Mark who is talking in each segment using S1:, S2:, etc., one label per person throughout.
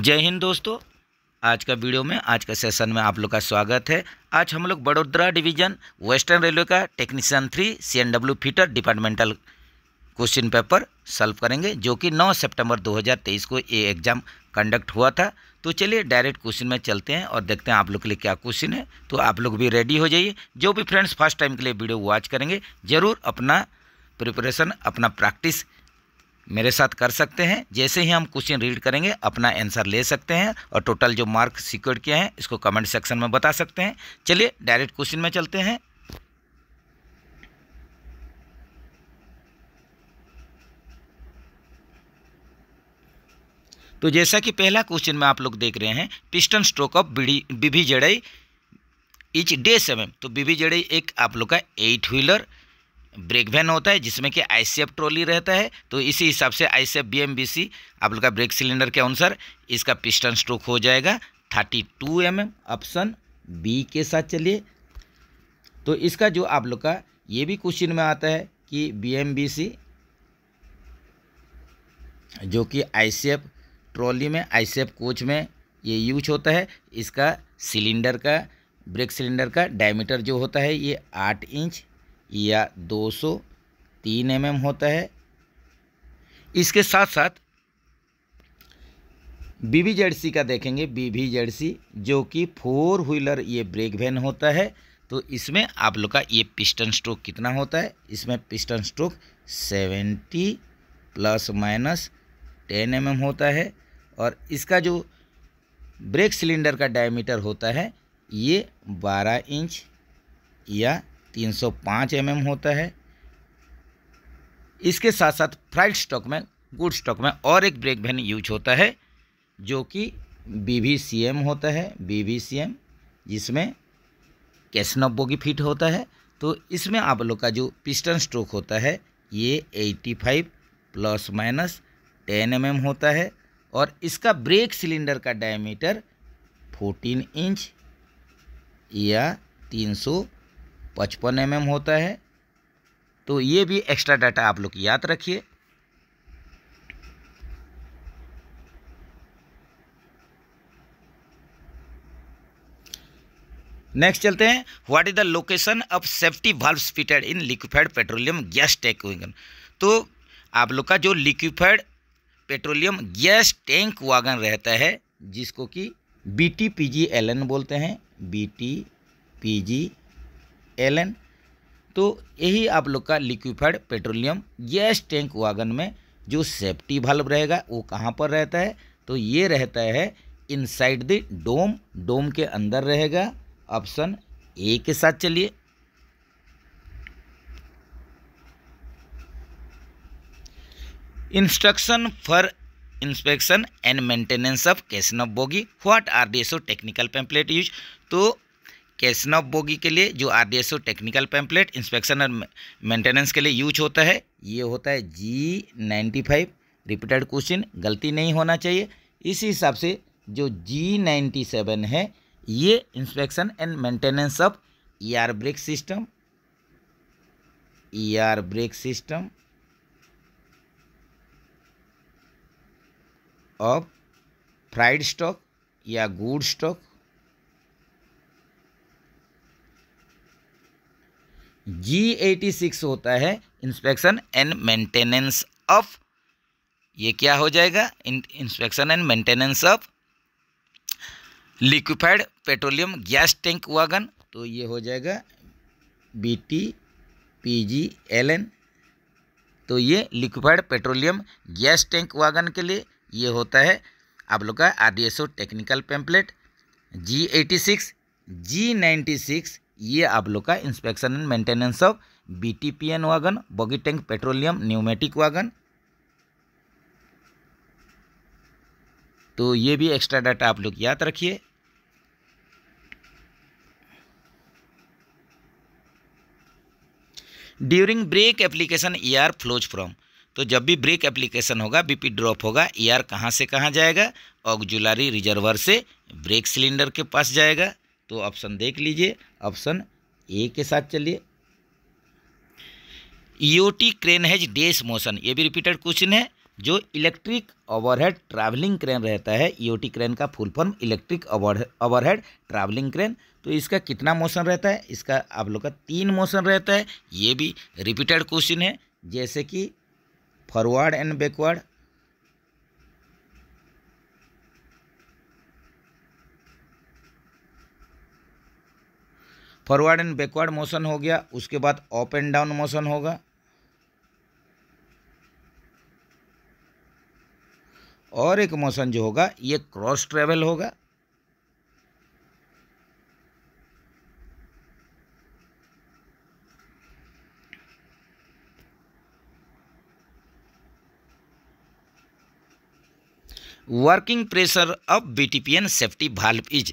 S1: जय हिंद दोस्तों आज का वीडियो में आज का सेशन में आप लोग का स्वागत है आज हम लोग बड़ोदरा डिवीजन वेस्टर्न रेलवे का technician three C N W fitter departmental question paper solve करेंगे जो कि 9 सितंबर 2023 को ये एग्ज़ाम कंडक्ट हुआ था तो चलिए डायरेक्ट क्वेश्चन में चलते हैं और देखते हैं आप लोग के लिए क्या क्वेश्चन है तो आप लोग भी रेडी हो जाइए जो भी फ्रेंड्स फर्स्ट टाइम के लिए वीडियो वॉच करेंगे ज़रूर अपना प्रिपरेशन अपना प्रैक्टिस मेरे साथ कर सकते हैं जैसे ही हम क्वेश्चन रीड करेंगे अपना आंसर ले सकते हैं और टोटल जो मार्क सिक्योर किया है इसको कमेंट सेक्शन में बता सकते हैं चलिए डायरेक्ट क्वेश्चन में चलते हैं तो जैसा कि पहला क्वेश्चन में आप लोग देख रहे हैं पिस्टन स्ट्रोक ऑफ बीडी बीबी जड़ई इच डे सेवन तो बीबी जड़ई एक आप लोग का एट व्हीलर ब्रेक वैन होता है जिसमें कि आईसीएफ ट्रॉली रहता है तो इसी हिसाब से आईसीएफ बीएमबीसी आप लोग का ब्रेक सिलेंडर के अनुसार इसका पिस्टन स्ट्रोक हो जाएगा thirty two M M option B के साथ चलिए तो इसका जो आप लोग का ये भी क्वेश्चन में आता है कि बीएमबीसी जो कि आईसीएफ ट्रॉली में आईसीएफ कोच में ये यूज होता है इसका सिलेंडर का ब्रेक सिलेंडर का डायमीटर जो होता है ये आठ इंच या 200 तीन एम mm होता है इसके साथ साथ बीवी जर्सी का देखेंगे बीवी जर्सी जो कि फोर व्हीलर ये ब्रेक वैन होता है तो इसमें आप लोग का ये पिस्टन स्ट्रोक कितना होता है इसमें piston stroke seventy plus minus ten M mm होता है और इसका जो ब्रेक सिलेंडर का डायमीटर होता है ये बारह इंच या तीन सौ पाँच एम एम होता है इसके साथ साथ फ्राइड स्टॉक में गुड स्टॉक में और एक ब्रेक वैन यूज होता है जो कि बी वी सी एम होता है बी वी सी एम जिसमें कैश बोगी फिट होता है तो इसमें आप लोग का जो पिस्टन स्ट्रोक होता है ये eighty five plus minus ten M होता है और इसका ब्रेक सिलेंडर का डायमीटर फोर्टीन इंच या तीन सौ पचपन एम mm होता है तो ये भी एक्स्ट्रा डाटा आप लोग याद रखिए नेक्स्ट चलते हैं what is the location of safety valve fitted in liquefied petroleum gas tank wagon तो आप लोग का जो liquefied petroleum gas tank wagon रहता है जिसको कि B T P G L N बोलते हैं B T P G L तो यही आप लोग का liquefied petroleum gas tank wagon में जो सेफ्टी वाल्व रहेगा वो कहाँ पर रहता है तो ये रहता है इनसाइड द डोम डोम के अंदर रहेगा ऑप्शन ए के साथ चलिए instruction for inspection and maintenance of casnub of bogie what are the so technical pamphlet use तो ऑफ बोगी के लिए जो आरडीएसओ टेक्निकल पैम्पलेट इंस्पेक्शन और मेंटेनेंस के लिए यूज होता है ये होता है G ninety five repeated question गलती नहीं होना चाहिए इसी हिसाब से जो जी नाइन्टी सेवन है ये inspection and maintenance of ER e brake system ER e brake system of freight stock या good stock G eighty six होता है इंस्पेक्शन एंड मेंटेनेंस ऑफ ये क्या हो जाएगा inspection and maintenance of liquefied petroleum gas tank wagon तो ये हो जाएगा B T P G L N तो ये liquefied petroleum gas tank wagon के लिए ये होता है आप लोग का R D S O technical pamphlet G eighty six G ninety six ये आप लोग का inspection and maintenance of B T P N wagon bogie tank petroleum pneumatic wagon तो ये भी एक्स्ट्रा डाटा आप लोग याद रखिए during brake application E R flows from तो जब भी ब्रेक एप्लीकेशन होगा बीपी ड्रॉप होगा ई e आर कहाँ से कहाँ जाएगा ऑक्जुलरी रिजर्वर से ब्रेक सिलेंडर के पास जाएगा तो ऑप्शन देख लीजिए ऑप्शन ए के साथ चलिए EOT crane has dash motion ये भी रिपीटेड क्वेश्चन है जो इलेक्ट्रिक ओवरहेड ट्रैवलिंग क्रेन रहता है ईओटी e क्रेन का full form electric overhead travelling crane तो इसका कितना मोशन रहता है इसका आप लोग का तीन मोशन रहता है ये भी रिपीटेड क्वेश्चन है जैसे कि forward and backward forward and backward motion हो गया उसके बाद अप एंड डाउन मोशन होगा और एक मोशन जो होगा ये क्रॉस ट्रेवल होगा working pressure of BTPN safety valve is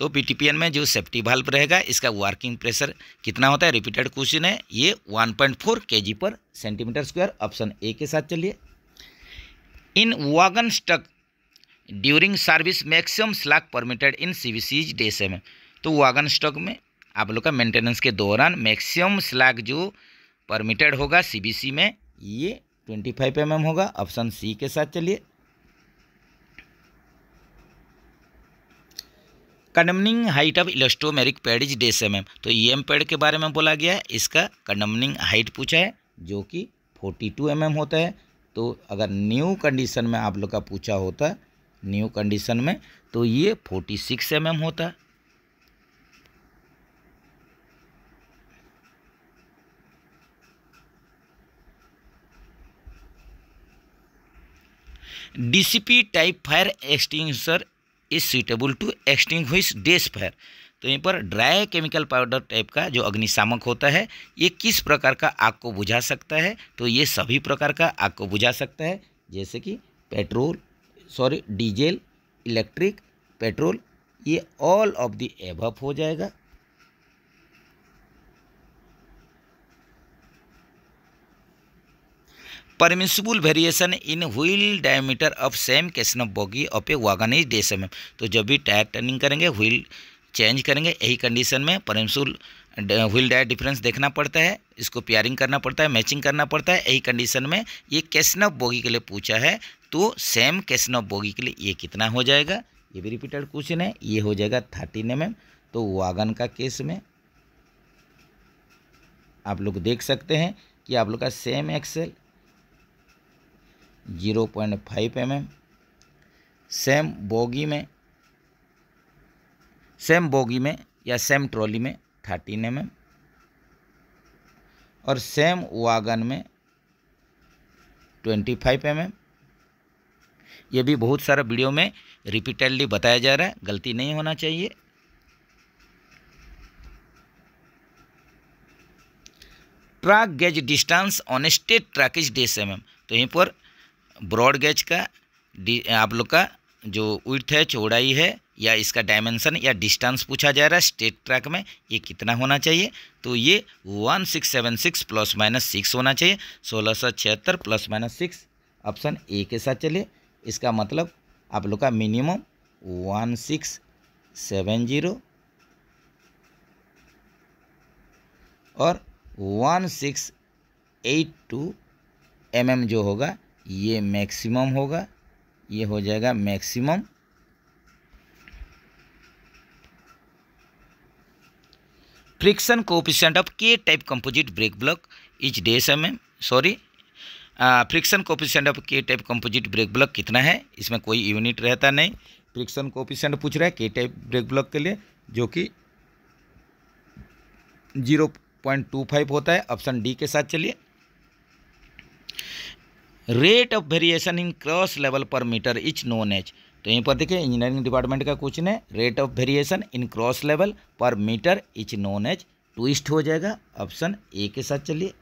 S1: तो पीटीपीएन में जो सेफ्टी वाल्व रहेगा इसका वर्किंग प्रेशर कितना होता है रिपीटेड क्वेश्चन है ये 1.4 पॉइंट पर सेंटीमीटर स्क्वायर ऑप्शन ए के साथ चलिए in wagon stuck during service maximum slack permitted in C V Cs डे से में तो वागन स्टॉक में आप लोग का मेंटेनेंस के दौरान मैक्सिमम स्लैक जो परमिटेड होगा सी बी सी में ये ट्वेंटी फाइव एम एम होगा ऑप्शन सी के साथ चलिए condemning height of elastomeric pad is dash M तो ई एम पैड के बारे में बोला गया है इसका कंडमनिंग हाइट पूछा है जो कि फोर्टी टू एम होता है तो अगर न्यू कंडीशन में आप लोग का पूछा होता न्यू कंडीशन में तो ये फोर्टी सिक्स एम होता DCP type fire extinguisher is suitable to dash dash fire तो यहीं पर ड्राई केमिकल पाउडर टाइप का जो अग्निशामक होता है ये किस प्रकार का आग को बुझा सकता है तो ये सभी प्रकार का आग को बुझा सकता है जैसे कि petrol sorry diesel electric petrol ये ऑल ऑफ द एभव हो जाएगा permissible variation in wheel diameter of same casnub of bogie of a wagon is dash M तो जब भी टायर टर्निंग करेंगे व्हील चेंज करेंगे यही कंडीशन में परमिसिबल व्हील डायर डिफरेंस देखना पड़ता है इसको पेयरिंग करना पड़ता है मैचिंग करना पड़ता है यही कंडीशन में ये कैशन ऑफ बोगी के लिए पूछा है तो सेम कैशन ऑफ बोगी के लिए ये कितना हो जाएगा ये भी रिपीटेड क्वेश्चन है ये हो जाएगा थर्टीन एम mm। तो वागन का केस में आप लोग देख सकते हैं कि आप लोग का same axle zero point five M M same bogie में सेम बोगी में या सेम ट्रॉली में थर्टीन एम एम और सेम वागन में ट्वेंटी फाइव एम एम ये भी बहुत सारा वीडियो में रिपीटेडली बताया जा रहा है गलती नहीं होना चाहिए track gauge distance on straight track is dash M M तो यहीं पर ब्रॉड गेज का आप लोग का जो उर्थ है चौड़ाई है या इसका डायमेंशन या डिस्टेंस पूछा जा रहा है स्टेट ट्रैक में ये कितना होना चाहिए तो ये one six seven six plus minus six होना चाहिए सोलह सौ छिहत्तर plus minus six option A के साथ चलिए इसका मतलब आप लोग का minimum one six seven zero और one six eight two M जो होगा ये मैक्सिमम होगा ये हो जाएगा maximum friction coefficient of K type composite brake block is dash M M sorry friction coefficient of K type composite brake block कितना है इसमें कोई यूनिट रहता नहीं फ्रिक्शन कोपिशेंट पूछ रहा है के टाइप ब्रेक ब्लॉक के लिए जो कि जीरो पॉइंट टू फाइव होता है ऑप्शन डी के साथ चलिए rate of variation in cross level per metre is known as तो यहीं पर देखिए इंजीनियरिंग डिपार्टमेंट का क्वेश्चन है rate of variation in cross level per metre is known as twist हो जाएगा ऑप्शन ए के साथ चलिए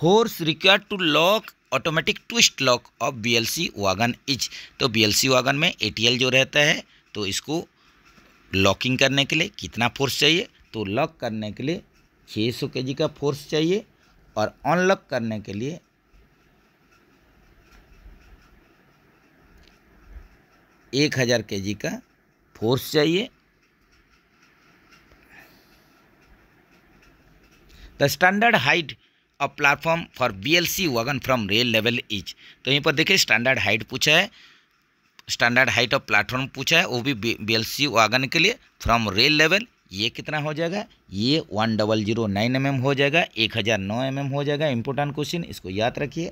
S1: force required to lock automatic twist lock of B L C wagon is तो बी एल सी वागन में A T L जो रहता है तो इसको लॉकिंग करने के लिए कितना फोर्स चाहिए तो लॉक करने के लिए 600 सौ का फोर्स चाहिए और अनलॉक करने के लिए एक हज़ार के जी का फोर्स चाहिए the standard height of platform for BLC wagon from rail level is तो यहीं पर देखिए स्टैंडर्ड हाइट पूछा है स्टैंडर्ड हाइट ऑफ प्लेटफॉर्म पूछा है वो भी बीएलसी वागन के लिए फ्रॉम रेल लेवल ये कितना हो जाएगा ये one double zero nine m m हो जाएगा एक हज़ार नौ एम एम हो जाएगा इंपोर्टेंट क्वेश्चन इसको याद रखिए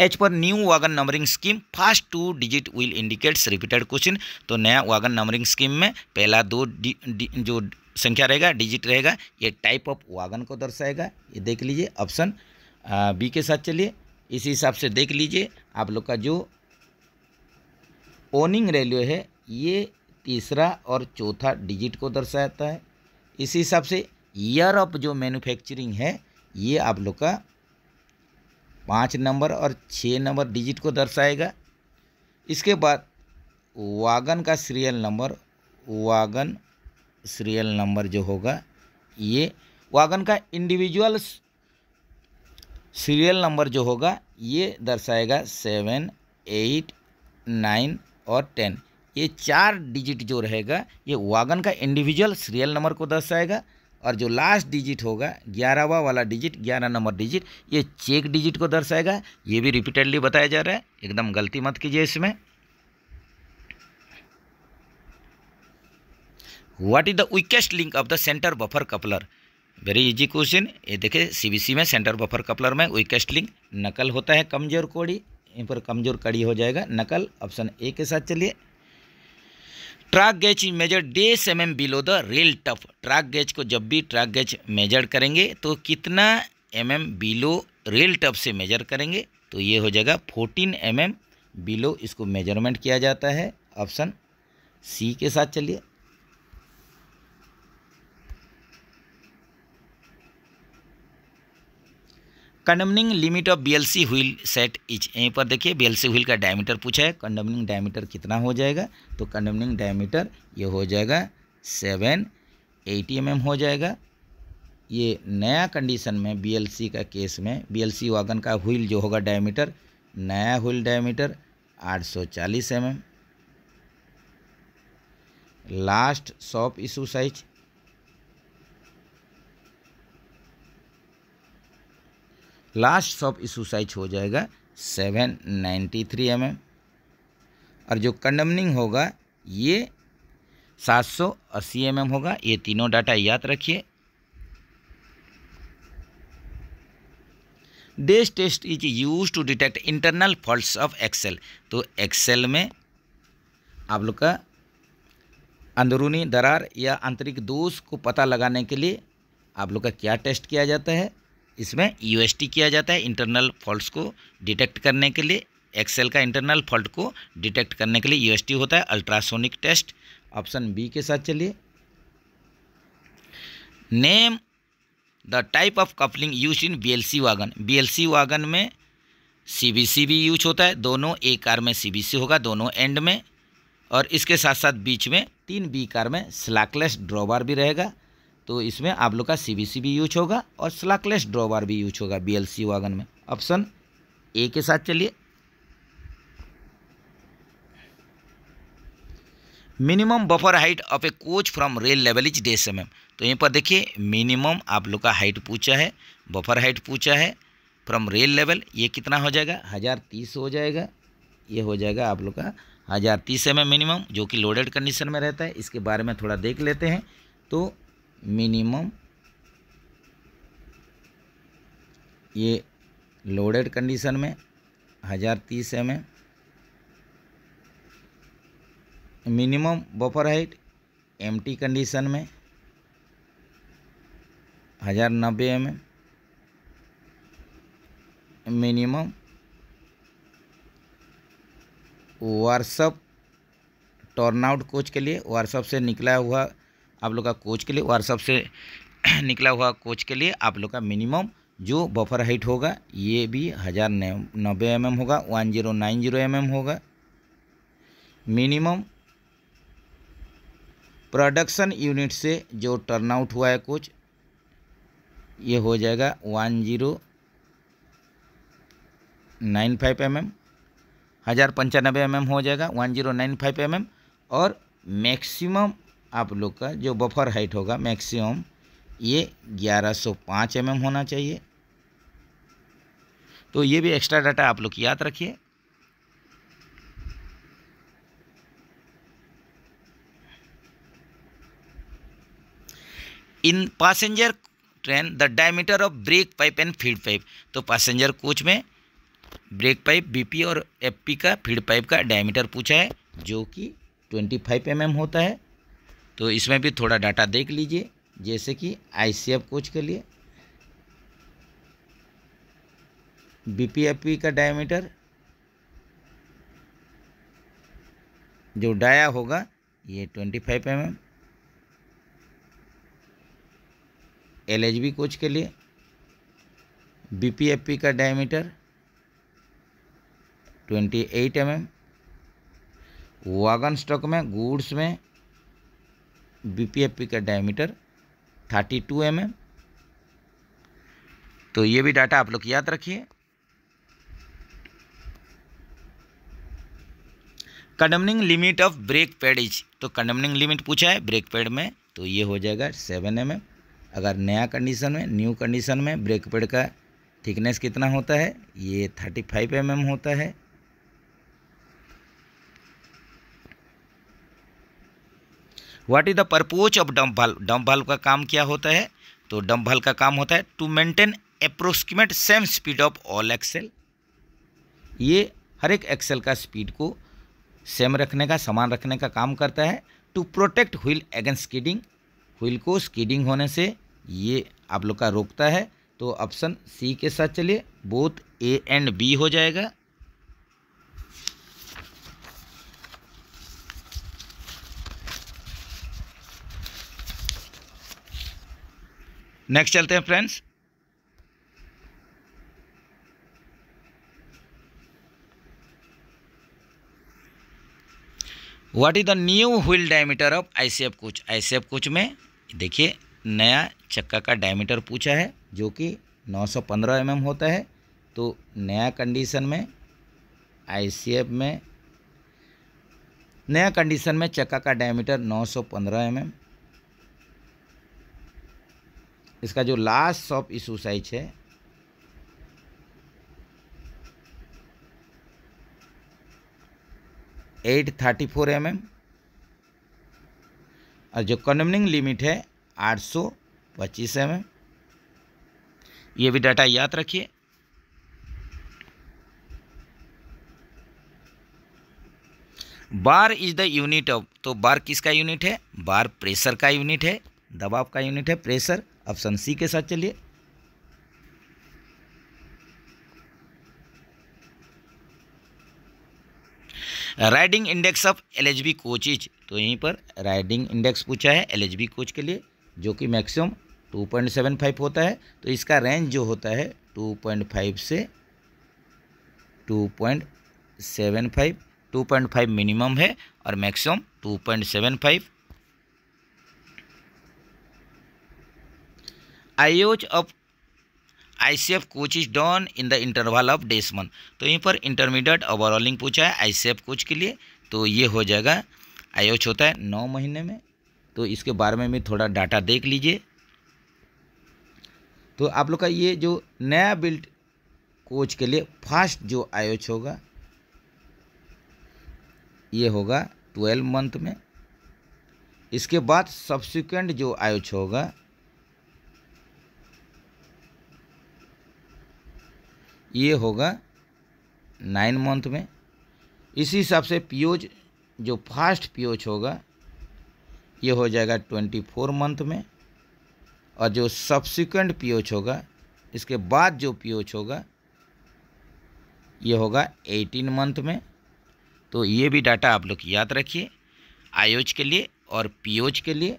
S1: as per new wagon numbering scheme first two digit will indicates repeated question तो नया वागन नंबरिंग स्कीम में पहला दो डि, डि, जो संख्या रहेगा डिजिट रहेगा ये टाइप ऑफ वागन को दर्शाएगा ये देख लीजिए ऑप्शन बी के साथ चलिए इसी हिसाब से देख लीजिए आप लोग का जो ओनिंग रेलवे है ये तीसरा और चौथा डिजिट को दर्शाता है इसी हिसाब से ईयर ऑफ जो मैन्युफैक्चरिंग है ये आप लोग का पाँच नंबर और छः नंबर डिजिट को दर्शाएगा इसके बाद वागन का serial number wagon serial number जो होगा ये वागन का इंडिविजुअल्स सीरियल नंबर जो होगा ये दर्शाएगा सेवन एट नाइन और टेन ये चार डिजिट जो रहेगा ये वागन का इंडिविजुअल सीरियल नंबर को दर्शाएगा और जो लास्ट डिजिट होगा ग्यारहवा वाला डिजिट ग्यारह नंबर डिजिट ये चेक डिजिट को दर्शाएगा ये भी रिपीटेडली बताया जा रहा है एकदम गलती मत कीजिए इसमें what is the weakest link of the centre buffer coupler very easy question ये देखिए सीबीसी में सेंटर बफर कपलर में विकेस्ट लिंक नकल होता है कमजोर कोड़ी यहीं पर कमजोर कड़ी हो जाएगा नकल ऑप्शन ए के साथ चलिए track gauge measure dash M m below the rail top track gauge को जब भी ट्रैक गेज मेजर करेंगे तो कितना m m below rail top से मेजर करेंगे तो ये हो जाएगा फोर्टीन एम एम बिलो इसको मेजरमेंट किया जाता है ऑप्शन सी के साथ चलिए condemning limit of BLC wheel set is यहीं पर देखिए बीएलसी व्हील का डायमीटर पूछा है कंडमनिंग डायमीटर कितना हो जाएगा तो कंडमनिंग डायमीटर ये हो जाएगा सेवन एटी एम हो जाएगा ये नया कंडीशन में बीएलसी का केस में बीएलसी वागन का व्हील जो होगा डायमीटर नया व्हील डायमीटर आठ सौ m last shop issue size last shop issue size हो जाएगा seven ninety three m M और जो कंडमनिंग होगा ये सात सौ अस्सी एम एम होगा ये तीनों डाटा याद रखिए dash test is use to detect internal faults of axle तो एक्सेल में आप लोग का अंदरूनी दरार या आंतरिक दोष को पता लगाने के लिए आप लोग का क्या टेस्ट किया जाता है इसमें यू किया जाता है इंटरनल फॉल्ट को डिटेक्ट करने के लिए एक्सेल का इंटरनल फॉल्ट को डिटेक्ट करने के लिए यू होता है अल्ट्रासोनिक टेस्ट ऑप्शन बी के साथ चलिए name the type of coupling use in C wagon C wagon में सीबीसी भी यूज होता है दोनों ए कार में सीबीसी होगा दोनों एंड में और इसके साथ साथ बीच में तीन बी कार में स्लैकलेस ड्रॉबार भी रहेगा तो इसमें आप लोग का सी भी यूज होगा और स्लाकलेस ड्रॉवर भी यूज होगा बी वागन में ऑप्शन ए के साथ चलिए minimum buffer height of a coach from rail level is dash m तो यहीं पर देखिए मिनिमम आप लोग का हाइट पूछा है बफर हाइट पूछा है फ्रॉम रेल लेवल ये कितना हो जाएगा हज़ार तीस हो जाएगा ये हो जाएगा आप लोग का हज़ार तीस एम मिनिमम जो कि लोडेड कंडीशन में रहता है इसके बारे में थोड़ा देख लेते हैं तो मिनिमम ये लोडेड कंडीशन में हज़ार तीस m m minimum buffer height m condition में हज़ार नब्बे m minimum what's up turnout coach के लिए व्हाट्सअप से निकला हुआ आप लोग का कोच के लिए व्हाट्सअप से निकला हुआ कोच के लिए आप लोग का मिनिमम जो बफर हाइट होगा ये भी हज़ार नब्बे एम एम होगा one zero nine zero m M होगा मिनिमम प्रोडक्शन यूनिट से जो टर्नआउट हुआ है कोच ये हो जाएगा one zero nine five M m हज़ार पंचानबे एम एम हो जाएगा one zero nine five M M और मैक्सिमम आप लोग का जो बफर हाइट होगा मैक्सिमम ये 1105 सौ mm होना चाहिए तो ये भी एक्स्ट्रा डाटा आप लोग याद रखिए in passenger train the diameter of brake pipe and feed pipe तो पैसेंजर कोच में ब्रेक पाइप बीपी और एफपी का फीड पाइप का डायमीटर पूछा है जो कि 25 फाइव mm होता है तो इसमें भी थोड़ा डाटा देख लीजिए जैसे कि आईसीएफ कोच के लिए बीपीएफपी का डायमीटर जो डाया होगा ये twenty five M m L H B coach के लिए बी पी एफ पी का diameter twenty eight m m wagon stock में गुड्स में बीपीएफपी का डायमीटर 32 टू mm. तो ये भी डाटा आप लोग याद रखिए condemning limit of brake pad is तो कंडमनिंग लिमिट पूछा है ब्रेक पैड में तो ये हो जाएगा सेवन एम mm। अगर नया कंडीशन में न्यू कंडीशन में ब्रेक पैड का थिकनेस कितना होता है ये थर्टी फाइव एम होता है what is the purpose of dump valve dump valve का काम क्या होता है तो डम्प वाल्व का काम होता है to maintain approximate same speed of all axle ये हर एक एक्सेल का स्पीड को सेम रखने का समान रखने का काम करता है to protect wheel against skidding wheel को स्कीडिंग होने से ये आप लोग का रोकता है तो ऑप्शन सी के साथ चलिए बोथ ए एंड बी हो जाएगा नेक्स्ट चलते हैं friends what is the new wheel diameter of I C F coach I C F coach में देखिए नया चक्का का डायमीटर पूछा है जो कि 915 सौ mm होता है तो नया कंडीशन में आई सी एफ में नया कंडीशन में चक्का का डायमीटर 915 सौ mm इसका जो लास्ट शॉप इशू साइज है eight thirty four m M और जो कन्वेनिंग लिमिट है आठ सौ पच्चीस एम एम ये भी डाटा याद रखिए bar is the unit of तो बार किसका यूनिट है बार प्रेशर का यूनिट है दबाव का यूनिट है प्रेशर ऑप्शन सी के साथ चलिए riding index of LHB coaches तो यहीं पर राइडिंग इंडेक्स पूछा है एलएचबी कोच के लिए जो कि मैक्सिमम 2.75 होता है तो इसका रेंज जो होता है 2.5 से 2.75 2.5 मिनिमम है और maximum 2.75 IOH of ICF coach is done in the interval of dash month तो यहीं पर इंटरमीडिएट ओवरऑलिंग पूछा है आईसीएफ कोच के लिए तो ये हो जाएगा आईओच होता है नौ महीने में तो इसके बारे में भी थोड़ा डाटा देख लीजिए तो आप लोग का ये जो नया बिल्ट कोच के लिए फास्ट जो आयोज होगा ये होगा ट्वेल्व मंथ में इसके बाद सब्सिक्वेंट जो आयोच होगा ये होगा नाइन मंथ में इसी हिसाब से पीओज जो फास्ट पीओज होगा ये हो जाएगा ट्वेंटी फोर मंथ में और जो सब्सिक्वेंट पीओच होगा इसके बाद जो पीओच होगा ये होगा एटीन मंथ में तो ये भी डाटा आप लोग याद रखिए आयोज के लिए और पीओच के लिए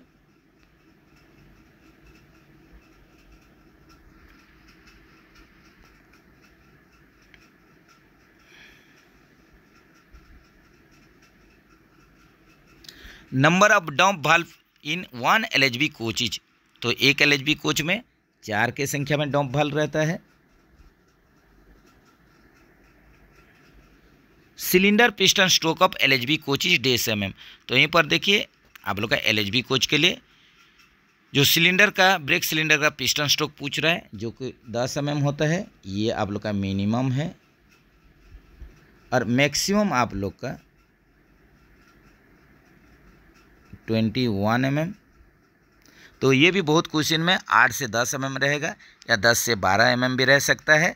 S1: नंबर ऑफ डॉम्प बल्ब in one L H B coaches तो एक एल एच बी कोच में चार के संख्या में डॉम्प बल्ब रहता है cylinder piston stroke of L H B coaches dash m M तो यहीं पर देखिए आप लोग का एल एच बी कोच के लिए जो सिलेंडर का ब्रेक सिलेंडर का पिस्टन स्ट्रोक पूछ रहा है जो कि दस एम एम होता है ये आप लोग का मिनिमम है और मैक्सिमम आप लोग का ट्वेंटी वन एम एम तो ये भी बहुत क्वेश्चन में आठ से दस एम एम रहेगा या दस से बारह एम एम भी रह सकता है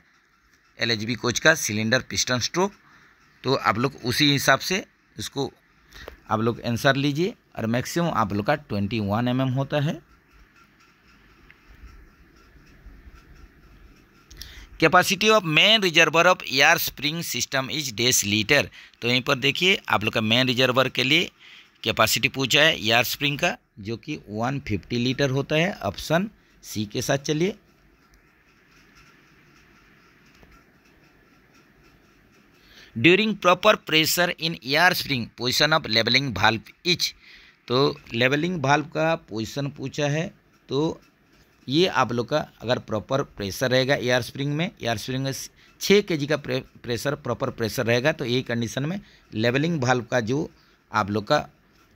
S1: एल एच बी कोच का सिलेंडर पिस्टन स्ट्रोक तो आप लोग उसी हिसाब से इसको आप लोग आंसर लीजिए और मैक्सिमम आप लोग का ट्वेंटी वन एम एम होता है capacity of main reservoir of air spring system is dash litre तो यहीं पर देखिए आप लोग का मेन रिजर्वर के लिए कैपेसिटी पूछा है यार स्प्रिंग का जो कि 150 लीटर होता है ऑप्शन सी के साथ चलिए during proper pressure in air spring position of levelling valve is तो लेवलिंग भाल्व का पोजिशन पूछा है तो ये आप लोग का अगर प्रॉपर प्रेशर रहेगा एयर स्प्रिंग में एयर स्प्रिंग में छः के जी का प्रेशर प्रॉपर प्रेशर रहेगा तो यही कंडीशन में लेवलिंग भाल्व का जो आप लोग का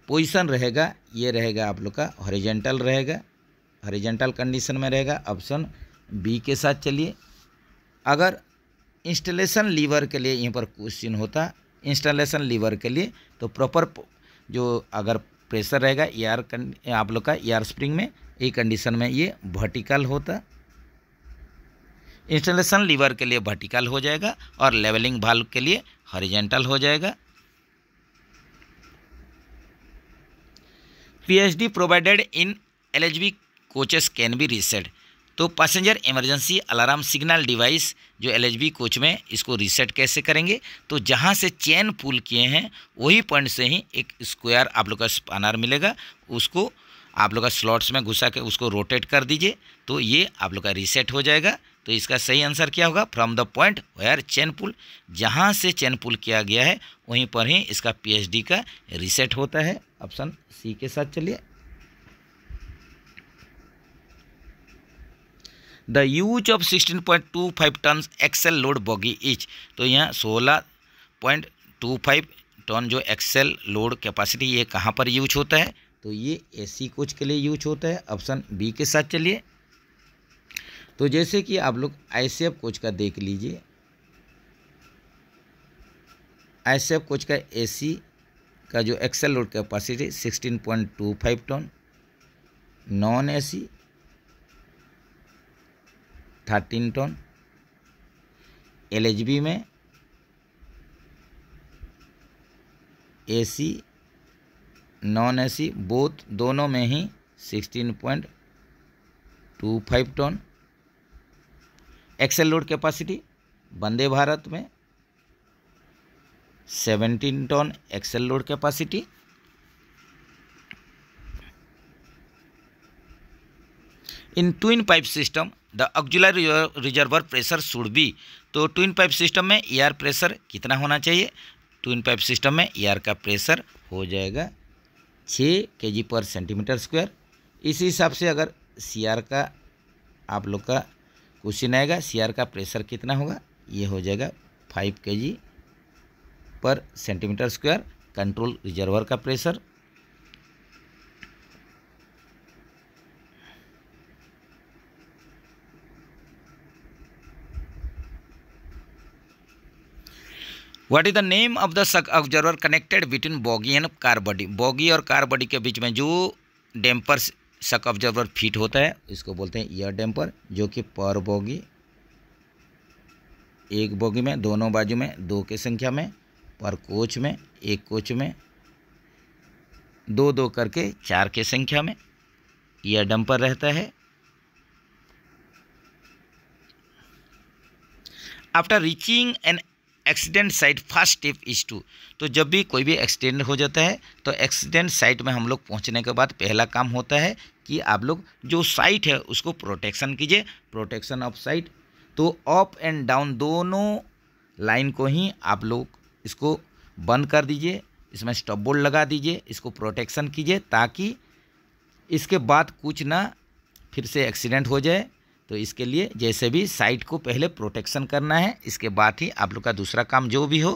S1: पोजिशन रहेगा ये रहेगा आप लोग का हॉरिजेंटल रहेगा हॉरिजेंटल कंडीशन में रहेगा ऑप्शन बी के साथ चलिए अगर इंस्टॉलेशन लीवर के लिए यहाँ पर क्वेश्चन होता इंस्टॉलेशन लीवर के लिए तो प्रॉपर जो अगर प्रेशर रहेगा एयर आप लोग का एयर स्प्रिंग में ये कंडीशन में ये वर्टिकल होता इंस्टॉलेशन लीवर के लिए वर्टिकल हो जाएगा और लेवलिंग भाल्व के लिए हॉरिजेंटल हो जाएगा D provided in B coaches can be reset तो passenger emergency alarm signal device जो एल कोच में इसको रीसेट कैसे करेंगे तो जहाँ से चैन पुल किए हैं वही पॉइंट से ही एक स्क्वायर आप लोग का स्पानर मिलेगा उसको आप लोग का स्लॉट्स में घुसा के उसको रोटेट कर दीजिए तो ये आप लोग का रीसेट हो जाएगा तो इसका सही आंसर क्या होगा from the point where chain pull जहाँ से चैन पुल किया गया है वहीं पर ही इसका पीएचडी का रिसेट होता है ऑप्शन सी के साथ चलिए the use of sixteen point two five ton axle load bogie is तो यहाँ सोलह पॉइंट टू फाइव टन जो एक्सेल लोड कैपेसिटी ये कहाँ पर यूज होता है तो ये एसी कोच के लिए यूज होता है ऑप्शन बी के साथ चलिए तो जैसे कि आप लोग आई कोच का देख लीजिए आई कोच का एसी का जो axle load capacity sixteen point two five ton non AC thirteen ton LHB में एसी नॉन एसी बोथ दोनों में ही sixteen point two five ton axle load capacity Vande Bharat में seventeen ton axle load capacity in twin pipe system the auxiliary reservoir pressure should be तो twin pipe system में air pressure कितना होना चाहिए twin pipe system में air का प्रेशर हो जाएगा छः के जी पर सेंटीमीटर स्क्वायर इसी हिसाब से अगर सीआर का आप लोग का क्वेश्चन आएगा सीआर का प्रेशर कितना होगा ये हो जाएगा five K G per centimetre square control reservoir का प्रेशर what is the name of the absorber connected between bogie and car body bogie और कार बॉडी के बीच में जो डैम्पर्स शक ऑब्जर्वर फिट होता है इसको बोलते हैं ईयर डैम्पर जो कि पर बोगी एक बोगी में दोनों बाजू में दो के संख्या में पर कोच में एक कोच में दो दो करके चार के संख्या में ईयर डंपर रहता है after reaching an accident site first step is to तो जब भी कोई भी एक्सीडेंट हो जाता है तो एक्सीडेंट साइट में हम लोग पहुँचने के बाद पहला काम होता है कि आप लोग जो साइट है उसको प्रोटेक्शन कीजिए प्रोटेक्शन ऑफ साइट तो अप एंड डाउन दोनों लाइन को ही आप लोग इसको बंद कर दीजिए इसमें स्टॉप बोर्ड लगा दीजिए इसको प्रोटेक्शन कीजिए ताकि इसके बाद कुछ ना फिर से एक्सीडेंट हो जाए तो इसके लिए जैसे भी साइट को पहले प्रोटेक्शन करना है इसके बाद ही आप लोग का दूसरा काम जो भी हो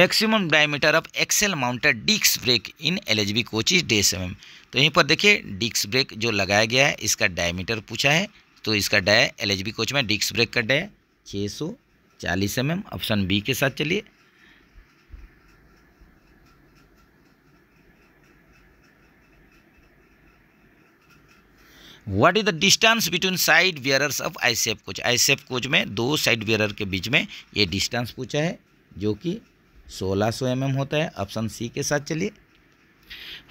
S1: maximum diameter of axle mounted डिक्स brake in L H B coaches dash m तो यहीं पर देखिए डिक्स ब्रेक जो लगाया गया है इसका डायमीटर पूछा है तो इसका dia L H B coach में डिक्स ब्रेक का डाय छः सौ चालीस एम एम ऑप्शन बी के साथ चलिए what is the distance between side bearers of I coach I coach में दो साइड वेयरर के बीच में ये डिस्टेंस पूछा है जो कि 1600 सौ mm होता है ऑप्शन सी के साथ चलिए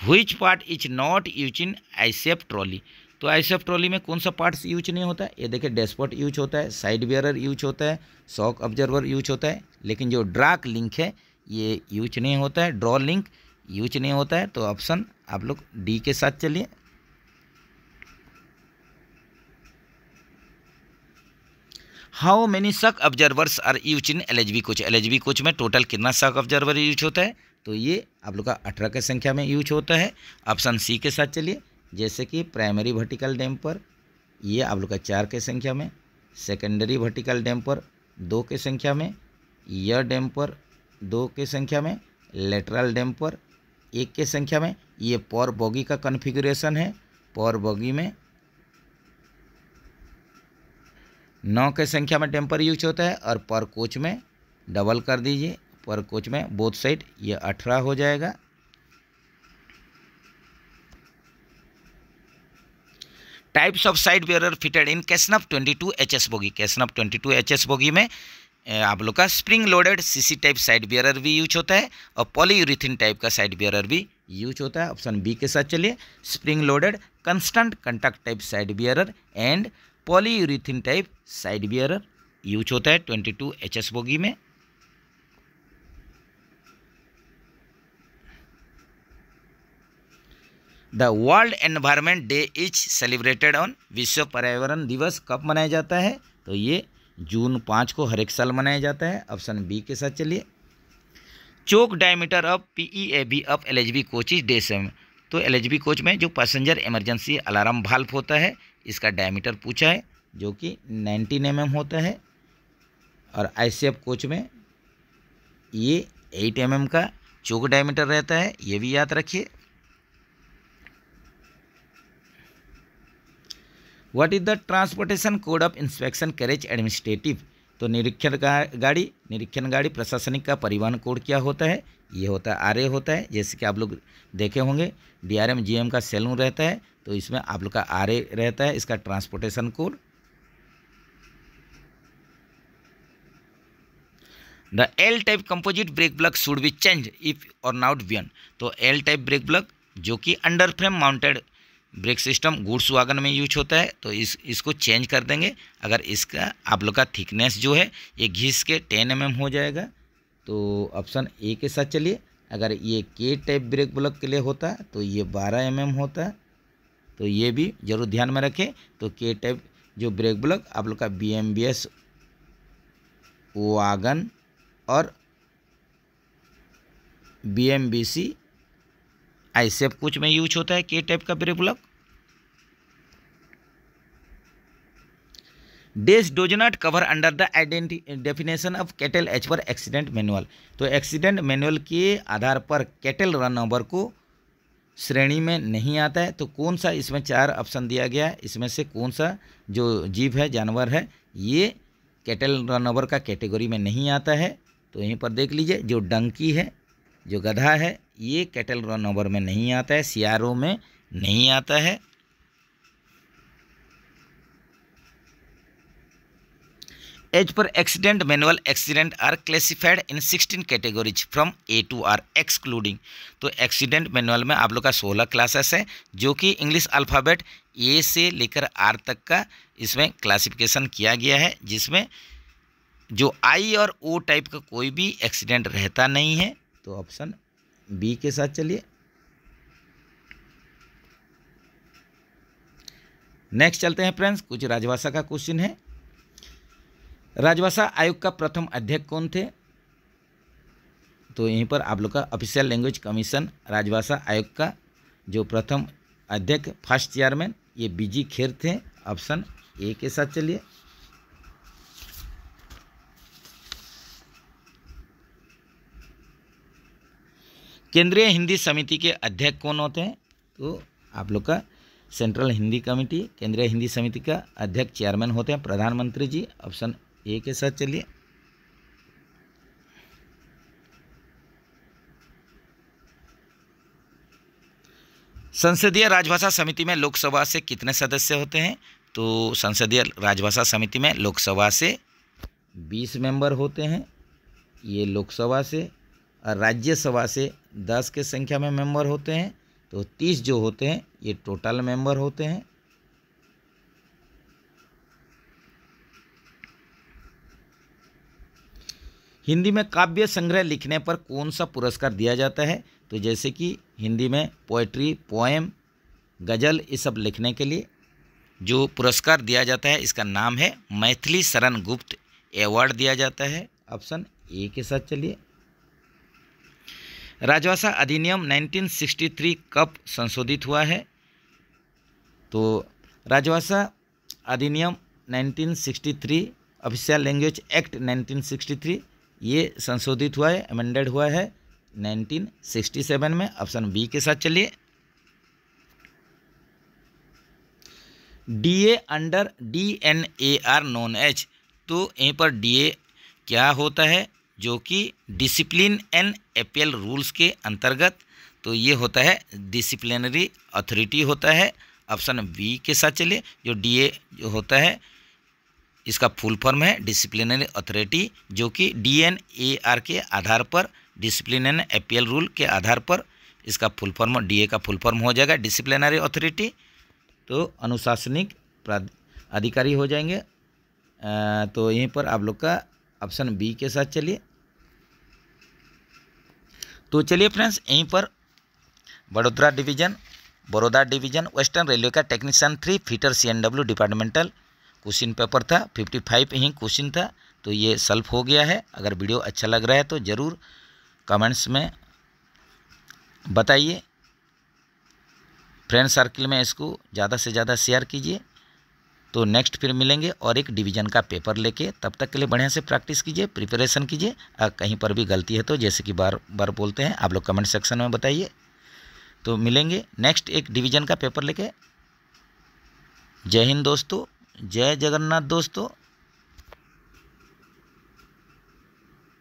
S1: which part is not use in I trolley तो आईसीएफ़ ट्रॉली e में कौन सा पार्ट्स यूज नहीं होता है ये देखिए डेस्पॉट यूज होता है साइड वेयरर यूज होता है शॉक ऑब्जर्वर यूज होता है लेकिन जो ड्राक लिंक है ये यूज नहीं होता है ड्रॉ लिंक यूज नहीं होता है तो ऑप्शन आप लोग डी के साथ चलिए how many shock absorbers are use in L H B coach L H B coach में टोटल कितना सक ऑब्जर्वर यूज होता है तो ये आप लोग का अठारह के संख्या में यूज होता है ऑप्शन सी के साथ चलिए जैसे कि प्राइमरी वर्टिकल डैम पर ये आप लोग का चार के संख्या में सेकेंडरी वर्टिकल डैम पर दो के संख्या में यर डैम पर दो के संख्या में लेटरल डैम पर एक के संख्या में ये पौर बॉगी का कन्फिग्रेशन है पौर बॉगी में नौ के संख्या में टेम्पर यूज होता है और पर कोच में डबल कर दीजिए पर कोच में बोथ साइड ये अठारह हो जाएगा types of side bearer fitted in CASNUB 22 S bogie CASNUB H S bogie में eh, आप लोग का spring loaded CC type side bearer भी यूज होता है और पॉलीयूरिथिन टाइप का साइड बियर भी यूज होता है ऑप्शन बी के साथ चलिए spring loaded constant contact type side bearer and polyurethane type side bearer use होता है twenty two H S bogie में the world environment day is celebrated on विश्व पर्यावरण दिवस कब मनाया जाता है तो ये जून पाँच को हर एक साल मनाया जाता है ऑप्शन बी के साथ चलिए choke diameter of P E A B of L H B coach is dash seven तो एल एच बी कोच में जो पैसेंजर इमरजेंसी अलार्म भाल्फ होता है इसका डायमीटर पूछा है जो कि नाइनटीन एम mm होता है और आई कोच में ये एट एम mm का चौक डायमीटर रहता है ये भी याद रखिए what is the transportation code of inspection carriage administrative तो निरीक्षण गाड़ी निरीक्षण गाड़ी प्रशासनिक का परिवहन कोड क्या होता है ये होता है आर होता है जैसे कि आप लोग देखे होंगे डीआरएम जीएम का सेलून रहता है तो इसमें आप लोग का आर ए रहता है इसका transportation code the L type composite brake block should be change if और नॉट वियन तो एल टाइप ब्रेक ब्लॉक जो कि under frame mounted brake system goods wagon में यूज होता है तो इस इसको चेंज कर देंगे अगर इसका आप लोग का थिकनेस जो है ये घिस के टेन एम mm हो जाएगा तो ऑप्शन ए के साथ चलिए अगर ये के टाइप ब्रेक ब्लॉक के लिए होता तो ये बारह एम mm होता तो ये भी जरूर ध्यान में रखें तो के टाइप जो ब्रेक ब्लॉक आप लोग का B M B S wagon और B M B C I सब कुछ में यूज होता है के टाइप का brake block dash does not cover under the identity definition of cattle as per accident manual तो एक्सीडेंट मैनुअल के आधार पर कैटल रन नंबर को श्रेणी में नहीं आता है तो कौन सा इसमें चार ऑप्शन दिया गया है इसमें से कौन सा जो जीव है जानवर है ये कैटल रनओवर का कैटेगरी में नहीं आता है तो यहीं पर देख लीजिए जो डंकी है जो गधा है ये कैटल रनओवर में नहीं आता है सियारों में नहीं आता है एज पर accident manual accident are classified in sixteen categories from A to R excluding तो एक्सीडेंट मैनुअल में आप लोग का 16 क्लासेस है जो कि इंग्लिश अल्फ़ाबेट ए से लेकर आर तक का इसमें क्लासिफिकेशन किया गया है जिसमें जो आई और ओ टाइप का कोई भी एक्सीडेंट रहता नहीं है तो ऑप्शन बी के साथ चलिए नेक्स्ट चलते हैं फ्रेंड्स कुछ राजभाषा का क्वेश्चन है राजभाषा आयोग का प्रथम अध्यक्ष कौन थे तो यहीं पर आप लोग का ऑफिशियल लैंग्वेज कमीशन राजभाषा आयोग का जो प्रथम अध्यक्ष फर्स्ट चेयरमैन ये बीजी खेर थे ऑप्शन ए के साथ चलिए केंद्रीय हिंदी समिति के अध्यक्ष कौन होते हैं तो आप लोग का सेंट्रल हिंदी कमेटी केंद्रीय हिंदी समिति का अध्यक्ष चेयरमैन होते हैं प्रधानमंत्री जी ऑप्शन ए के साथ चलिए संसदीय राजभाषा समिति में लोकसभा से कितने सदस्य होते हैं तो संसदीय राजभाषा समिति में लोकसभा से बीस मेंबर होते हैं ये लोकसभा से और राज्यसभा से दस के संख्या में मेंबर होते हैं तो तीस जो होते हैं ये टोटल मेंबर होते हैं हिंदी में काव्य संग्रह लिखने पर कौन सा पुरस्कार दिया जाता है तो जैसे कि हिंदी में पोइट्री पोएम गज़ल ये सब लिखने के लिए जो पुरस्कार दिया जाता है इसका नाम है मैथिली शरण गुप्त अवार्ड दिया जाता है ऑप्शन ए के साथ चलिए राजभाषा अधिनियम 1963 कब संशोधित हुआ है तो राजभाषा अधिनियम 1963 ऑफिशियल लैंग्वेज एक्ट 1963 ये संशोधित हुआ है अमेंडेड हुआ है 1967 में ऑप्शन बी के साथ चलिए D A under D N A R non H तो यहीं पर डी ए क्या होता है जो कि डिसिप्लिन एन एपीएल रूल्स के अंतर्गत तो ये होता है डिसिप्लिनरी अथॉरिटी होता है ऑप्शन बी के साथ चलिए जो डी ए जो होता है इसका फुल फॉर्म है डिसिप्लिनरी अथॉरिटी जो कि डी एन ए आर के आधार पर डिसिप्लिनरी एपीएल रूल के आधार पर इसका फुल फॉर्म डीए का फुल फॉर्म हो जाएगा डिसिप्लिनरी अथॉरिटी तो अनुशासनिक अधिकारी हो जाएंगे तो यहीं पर आप लोग का ऑप्शन बी के साथ चलिए तो चलिए फ्रेंड्स यहीं पर Vadodara division Baroda division western railway का technician three fitter C N W departmental question paper था 55 ही क्वेश्चन था तो ये सल्फ हो गया है अगर वीडियो अच्छा लग रहा है तो ज़रूर कमेंट्स में बताइए फ्रेंड सर्किल में इसको ज़्यादा से ज़्यादा शेयर कीजिए तो नेक्स्ट फिर मिलेंगे और एक डिवीजन का पेपर लेके तब तक के लिए बढ़िया से प्रैक्टिस कीजिए प्रिपरेशन कीजिए अगर कहीं पर भी गलती है तो जैसे कि बार बार बोलते हैं आप लोग कमेंट सेक्शन में बताइए तो मिलेंगे नेक्स्ट एक डिवीजन का पेपर लेके जय हिंद दोस्तों जय जगन्नाथ दोस्तों